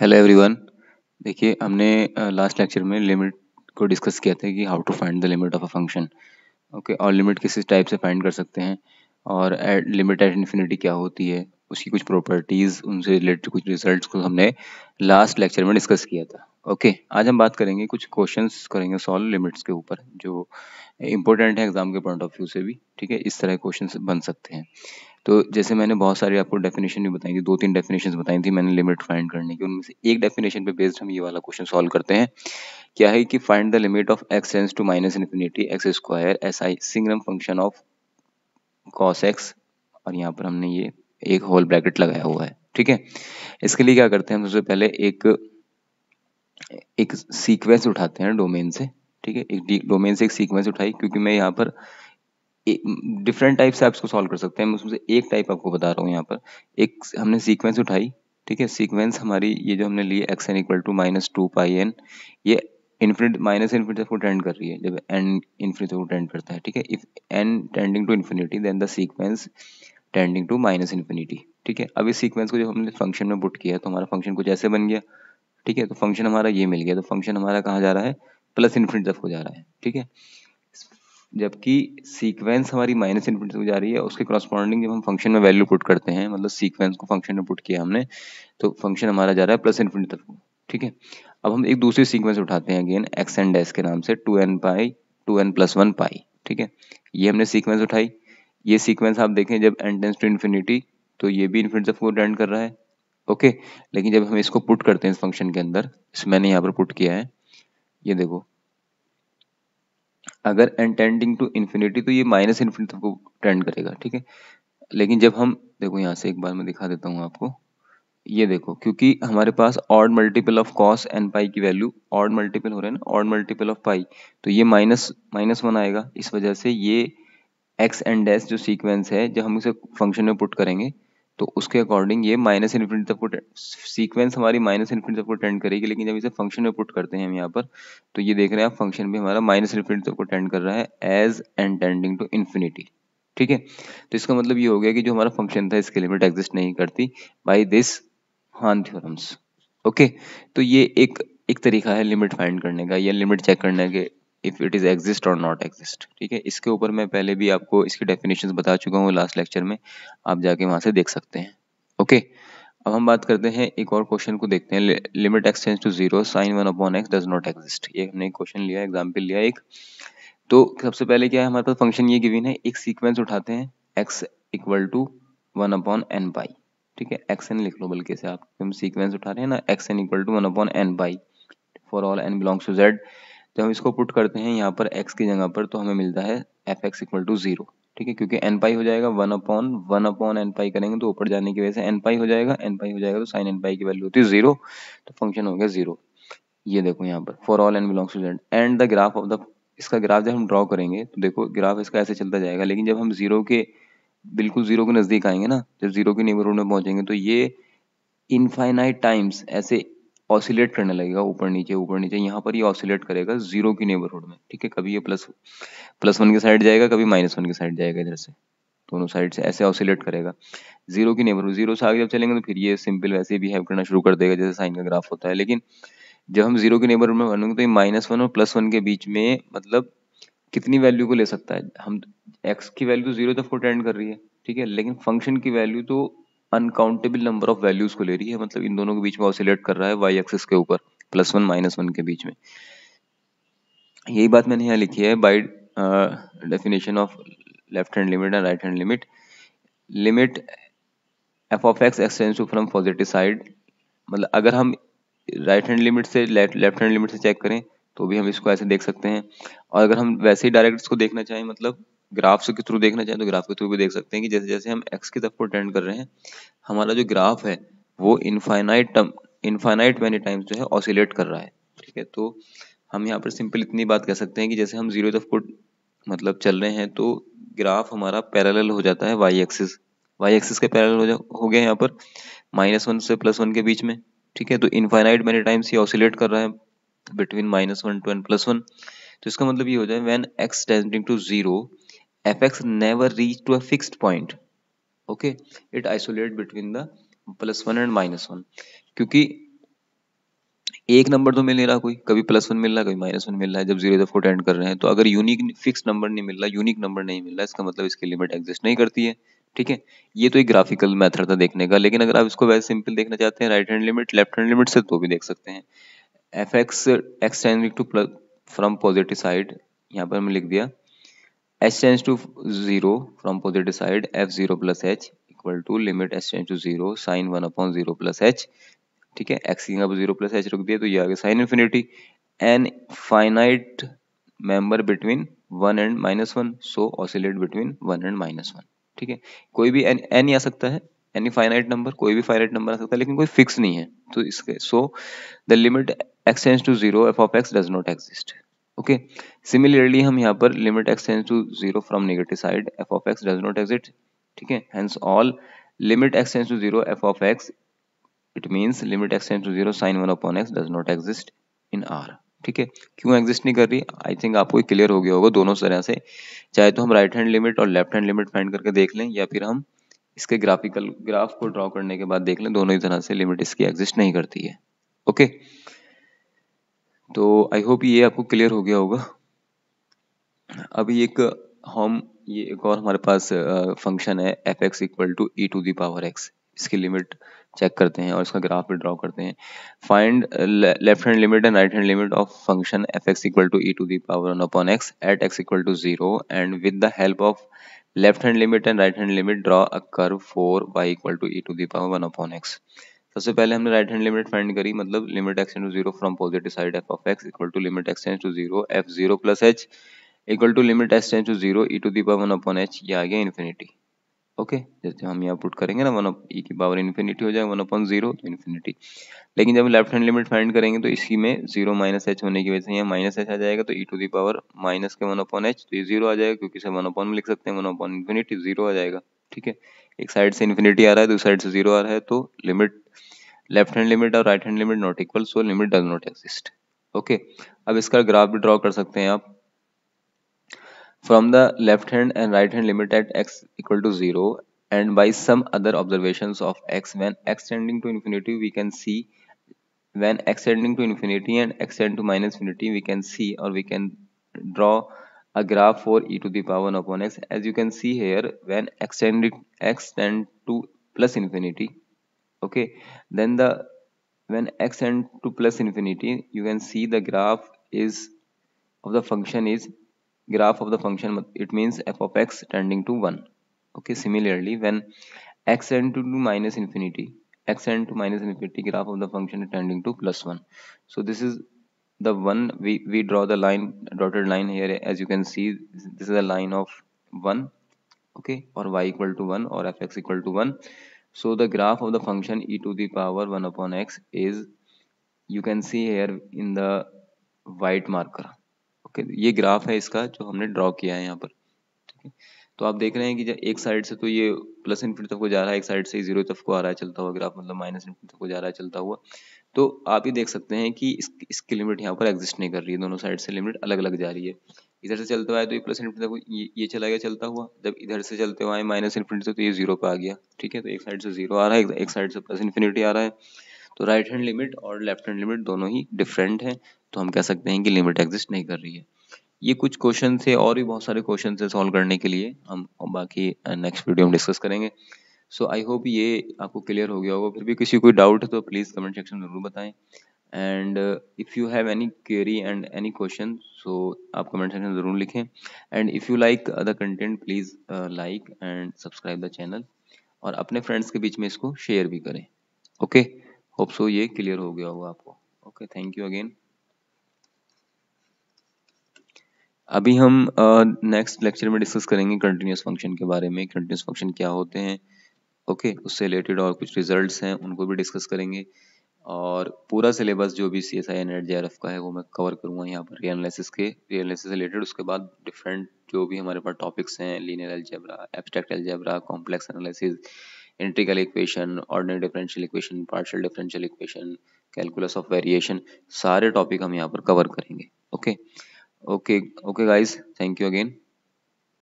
Hello everyone देखिए हमने last lecture में लिमिट को डिस्कस किया था कि how to find the limit of a function okay और लिमिट किस टाइप से फाइंड कर सकते हैं और एट लिमिट एट इन्फिनिटी क्या होती है उसकी कुछ प्रॉपर्टीज़ उनसे रिलेटेड कुछ रिजल्ट्स को हमने लास्ट लेक्चर में डिस्कस किया था ओके okay, आज हम बात करेंगे कुछ क्वेश्चंस करेंगे सॉल्व लिमिट्स के ऊपर जो इम्पोर्टेंट है एग्जाम के पॉइंट ऑफ व्यू से भी ठीक है इस तरह के क्वेश्चन बन सकते हैं तो जैसे मैंने बहुत सारी आपको डेफिनेशन भी बताई थी दो तीन डेफिनेशन बताई थी मैंने लिमिट फाइंड करने की उनमें से एक डेफिनेशन पे बेस्ड हम ये वाला क्वेश्चन सॉल्व करते हैं क्या है कि find the limit of x tends to minus infinity x square S I signum function of cos x और यहाँ पर हमने ये एक होल ब्रैकेट लगाया हुआ है ठीक है इसके लिए क्या करते हैं हम सबसे पहले एक एक सीक्वेंस उठाते हैं डोमेन से ठीक है एक डोमेन से एक सीक्वेंस उठाई क्योंकि मैं यहाँ पर डिफरेंट टाइप से आप इसको सॉल्व कर सकते हैं मैं उसमें से एक टाइप आपको बता रहा हूँ यहाँ पर एक हमने सीक्वेंस उठाई ठीक है सीक्वेंस हमारी ये जो हमने ली x n equal to minus two pi n ये इन्फिनिट माइनस इन्फिनिट को टेंड कर रही है जब एन इन्फिनिट को टेंड करता है ठीक है if n tending to infinity then the sequence tending to minus infinity ठीक है अब इस सीक्वेंस को जब हमने फंक्शन में पुट किया तो हमारा फंक्शन कुछ ऐसे बन गया ठीक है तो फंक्शन हमारा ये मिल गया तो फंक्शन हमारा कहाँ जा रहा है प्लस इन्फिनिट तक हो जा रहा है ठीक है जबकि सीक्वेंस हमारी माइनस इन्फिनिट तक जा रही है उसके क्रॉसपॉन्डिंग जब हम फंक्शन में वैल्यू पुट करते हैं मतलब सीक्वेंस को फंक्शन में पुट किया हमने तो फंक्शन हमारा जा रहा है प्लस इन्फिनिट तक ठीक है अब हम एक दूसरी सीक्वेंस उठाते हैं अगेन एक्स एंड डैस के नाम से two n pi two N plus one pi ठीक है ये हमने सीक्वेंस उठाई ये सीक्वेंस आप देखें जब एन टेंस टू इन्फिनिटी तो ये भी इन्फिनिट तक को टेंड कर रहा है ओके लेकिन जब हम इसको पुट करते हैं इस फंक्शन के अंदर मैंने यहाँ पर पुट किया है ये देखो अगर एंड टेंडिंग टू इन्फिनिटी तो ये माइनस इन्फिनिटी को टेंड करेगा ठीक है लेकिन जब हम देखो यहाँ से एक बार मैं दिखा देता हूँ आपको ये देखो क्योंकि हमारे पास odd multiple of cos n pi की वैल्यू ऑड मल्टीपल हो रहे हैं ना ऑड मल्टीपल ऑफ पाई तो ये माइनस माइनस वन आएगा इस वजह से ये एक्स एंड डैश जो सीक्वेंस है जब हम इसे फंक्शन में पुट करेंगे तो उसके अकॉर्डिंग ये माइनस इन्फिनिटी तक को सीक्वेंस हमारी माइनस इन्फिनिटी तक को टेंड करेगी लेकिन जब इसे फंक्शन में पुट करते हैं हम यहाँ पर तो ये देख रहे हैं आप फंक्शन भी हमारा माइनस इन्फिनिटी तक को टेंड कर रहा है as and tending to infinity ठीक है तो इसका मतलब ये हो गया कि जो हमारा फंक्शन था इसके लिमिट एग्जिस्ट नहीं करती by this Hahn theorems okay तो ये एक एक तरीका है लिमिट फाइंड करने का या लिमिट चेक करने के इफ़ इट इज़ एग्जिस्ट और नॉट एग्जिस्ट ठीक है इसके ऊपर मैं पहले भी आपको इसकी डेफिनेशन बता चुका हूँ लास्ट लेक्चर में आप जाके वहाँ से देख सकते हैं ओके अब हम बात करते हैं एक और क्वेश्चन को देखते हैं limit x x tends to zero sine one upon x does not exist ये हमने क्वेश्चन लिया एग्जाम्पल लिया एक तो सबसे पहले क्या है हमारे पास फंक्शन ये गिवन है एक सीक्वेंस उठाते हैं x equal to one upon n by ठीक है एक्स एन लिख लो बल्कि से आप हम सीक्वेंस उठा रहे हैं ना x n equal to one upon n by for all n belongs to Z जब तो हम इसको पुट करते हैं यहाँ पर एक्स की जगह पर तो हमें मिलता है f x equal to zero ठीक है क्योंकि एन पाई हो जाएगा one upon one upon n pi करेंगे तो ऊपर जाने की वजह से एन पाई हो जाएगा एन पाई हो जाएगा तो साइन एन पाई की वैल्यू होती है जीरो तो फंक्शन हो गया जीरो ये देखो यहाँ पर for all n belongs to Z and the graph of the इसका ग्राफ जब हम ड्रॉ करेंगे तो देखो ग्राफ इसका ऐसे चलता जाएगा लेकिन जब हम जीरो के बिल्कुल जीरो के नज़दीक आएंगे ना जब जीरो के नेबरहुड में पहुंचेंगे तो ये इनफाइनाइट टाइम्स ऐसे ऑसिलेट करने लगेगा ऊपर नीचे ऊपर नीचे यहाँ पर ये ऑसिलेट करेगा जीरो की नेबरहुड में ठीक है कभी ये प्लस प्लस वन की साइड जाएगा कभी माइनस वन की साइड जाएगा इधर से दोनों साइड से ऐसे ऑसिलेट करेगा जीरो की नेबरहुड जीरो से आगे जब चलेंगे तो फिर ये सिंपल वैसे ही बिहेव करना शुरू कर देगा जैसे साइन का ग्राफ होता है लेकिन जब हम जीरो के नेबरहुड में बनेंगे तो ये माइनस वन और प्लस वन के बीच में मतलब कितनी वैल्यू को ले सकता है हम एक्स की वैल्यू तो जीरो तक को टेंड कर रही है ठीक है लेकिन फंक्शन की वैल्यू तो अनकाउंटेबल नंबर ऑफ वैल्यूज को ले रही है मतलब इन दोनों के बीच में ऑसिलेट कर रहा है वाई एक्सिस के ऊपर प्लस वन माइनस वन के बीच में यही बात मैंने यहाँ लिखी है by definition of left hand limit and right hand limit limit f of x x tends to from positive side मतलब अगर हम राइट हैंड लिमिट से लेफ्ट हैंड लिमिट से चेक करें तो भी हम इसको ऐसे देख सकते हैं और अगर हम वैसे ही डायरेक्ट इसको देखना चाहें मतलब ग्राफ्स के थ्रू देखना चाहें तो ग्राफ के थ्रू भी देख सकते हैं कि जैसे जैसे हम एक्स की तरफ को टेंड कर रहे हैं हमारा जो ग्राफ है वो infinite term infinite many times जो है ऑसिलेट कर रहा है ठीक है तो हम यहाँ पर सिंपल इतनी बात कह सकते हैं कि जैसे हम जीरो तरफ को मतलब चल रहे हैं तो ग्राफ हमारा पैरेलल हो जाता है वाई एक्सिस वाई एक्सिस के पैरेलल हो जा हो गया यहाँ पर माइनस वन से प्लस वन के बीच में ठीक है तो इनफाइनाइट मैनी टाइम्स ये ऑसिलेट कर रहा है between minus one to N plus one तो इसका मतलब ये हो जाए when x tending to zero fx never reach to a fixed point okay it isolate between the plus one and minus one क्योंकि एक नंबर तो मिल नहीं रहा कोई कभी प्लस वन मिल रहा है कभी माइनस वन मिल रहा है जब जीरो फोर्ट एंड कर रहे हैं तो अगर यूनिक फिक्स नंबर नहीं मिल रहा यूनिक नंबर नहीं मिल रहा इसका मतलब इसकी लिमिट एग्जिस्ट नहीं करती है ठीक है ये तो एक ग्राफिकल मेथड था देखने का लेकिन अगर आप इसको वैसे सिंपल देखना चाहते हैं right hand limit left hand limit से तो भी देख सकते हैं f x x tending to from positive side यहाँ पर हमने लिख दिया h tends to 0 from positive side f0 plus h equal to limit h tends to zero sine one upon zero plus h ठीक है एक्स की zero plus H रख दिया तो ये आ गया sine infinity an finite member between one and minus one so oscillate between one and minus one ठीक है कोई भी एन एन आ सकता है एनी फाइनाइट नंबर कोई भी फाइनाइट नंबर आ सकता है लेकिन कोई फिक्स नहीं है तो इसके so the limit x tends to zero f of x does not exist okay similarly हम यहाँ पर limit x tends to zero from negative side f of x does not exit ठीक है hence all limit x tends to zero f of x it means limit x tends to zero sine one upon x does not exist in R ठीक है क्यों exist नहीं कर रही I think आपको clear हो गया होगा दोनों तरह से चाहे तो हम राइट हैंड लिमिट और लेफ्ट हैंड लिमिट फाइंड करके देख लें या फिर हम इसके ग्राफिकल ग्राफ को ड्रॉ करने के बाद देख लें दोनों ही तरह से लिमिट इसकी एग्जिस्ट नहीं करती है ओके okay? तो आई होप ये आपको क्लियर हो गया होगा अभी एक हम ये एक और हमारे पास फंक्शन है f x equal to e to the power x इसकी लिमिट चेक करते हैं और इसका ग्राफ भी ड्रॉ करते हैं find left hand limit and right hand limit of function f x equal to e to the power one upon x at x equal to zero and with the help of left hand limit and right hand limit draw a curve for y equal to e to the power one upon x सबसे पहले हमने right hand limit find करी मतलब limit x tends to zero from positive side f of x equal to limit x tends to zero f zero plus h equal to limit x tends to zero e to the power one upon h ये आ गया infinity okay जैसे हम यहाँ put करेंगे ना one up ई की power infinity हो जाएगा वन अपॉन जीरो तो इन्फिनिटी लेकिन जब लेफ्ट हैंड लिमिट फाइंड करेंगे तो इसी में जीरो माइनस एच होने की वजह से यहाँ माइनस एच आ जाएगा तो e to the power minus के वन अपॉन एच तो ये जीरो आ जाएगा क्योंकि इसे वन अपॉन में लिख सकते हैं वन अपॉन इन्फिनिटी जीरो आ जाएगा ठीक है एक साइड से इन्फिनिटी आ रहा है दूसरी साइड से जीरो आ रहा है तो लिमिट लेफ्ट हैंड लिमिट और right hand limit not equal so limit does not exist okay अब इसका ग्राफ भी ड्रॉ कर सकते हैं आप from the left hand and right hand limit at x equal to 0 and by some other observations of x when x tending to infinity we can see when x tending to infinity and x tend to minus infinity we can see or we can draw a graph for e to the power 1 upon x as you can see here when x tending x tend to plus infinity okay then the when x and to plus infinity you can see the graph is of the function is graph of the function it means f of x tending to 1 okay similarly when x and to minus infinity x and to minus infinity graph of the function tending to plus 1 so this is the one we, we draw the line dotted line here as you can see this is a line of 1 okay or y equal to 1 or fx equal to 1 so the graph of the function e to the power 1 upon x is you can see here in the white marker okay okay, तो ये graph है इसका जो हमने draw किया है यहाँ पर ठीक है तो आप देख रहे हैं कि जब एक साइड से तो ये प्लस इन्फिनिटी तक को जा रहा है एक साइड से जीरो तक को आ रहा है चलता हुआ ग्राफ मतलब माइनस इन्फिनिटी तक को जा रहा है चलता हुआ तो आप ये देख सकते हैं कि इस, इसकी लिमिट यहाँ पर एग्जिस्ट नहीं कर रही है दोनों साइड से लिमिट अलग अलग जा रही है इधर से चलते हुआ तो ये प्लस इन्फिनिटी तक ये, चला गया चलता हुआ जब इधर से चलते हुए माइनस इन्फिनिटी तो ये जीरो पे आ गया ठीक है तो एक साइड से जीरो आ रहा है एक साइड से प्लस इन्फिनिटी आ रहा है तो राइट हैंड लिमिट और लेफ्ट हैंड लिमिट दोनों ही डिफरेंट हैं तो हम कह सकते हैं कि लिमिट एग्जिस्ट नहीं कर रही है ये कुछ क्वेश्चन थे और भी बहुत सारे क्वेश्चन है सॉल्व करने के लिए हम बाकी नेक्स्ट वीडियो में डिस्कस करेंगे सो आई होप ये आपको क्लियर हो गया होगा फिर भी किसी कोई डाउट है तो प्लीज़ कमेंट सेक्शन में ज़रूर बताएं and if you have any query and any question so आप कमेंट सेक्शन ज़रूर लिखें and if you like the content please like and subscribe the channel और अपने फ्रेंड्स के बीच में इसको शेयर भी करें ओके होप सो ये क्लियर हो गया होगा आपको ओके थैंक यू अगेन अभी हम नेक्स्ट uh, लेक्चर में डिस्कस करेंगे कंटिन्यूस फंक्शन के बारे में कंटिन्यूस फंक्शन क्या होते हैं ओके okay, उससे रिलेटेड और कुछ रिजल्ट्स हैं उनको भी डिस्कस करेंगे और पूरा सिलेबस जो भी सी एस आई एन एड जे का है वो मैं कवर करूँगा यहाँ पर रियल एनालिसिस के रियल एनालिसिस रिलेटेड उसके बाद डिफरेंट जो भी हमारे पास टॉपिक्स हैं linear algebra abstract algebra complex analysis integral equation ordinary differential equation partial differential equation calculus of variation सारे टॉपिक हम यहाँ पर कवर करेंगे okay okay okay guys thank you again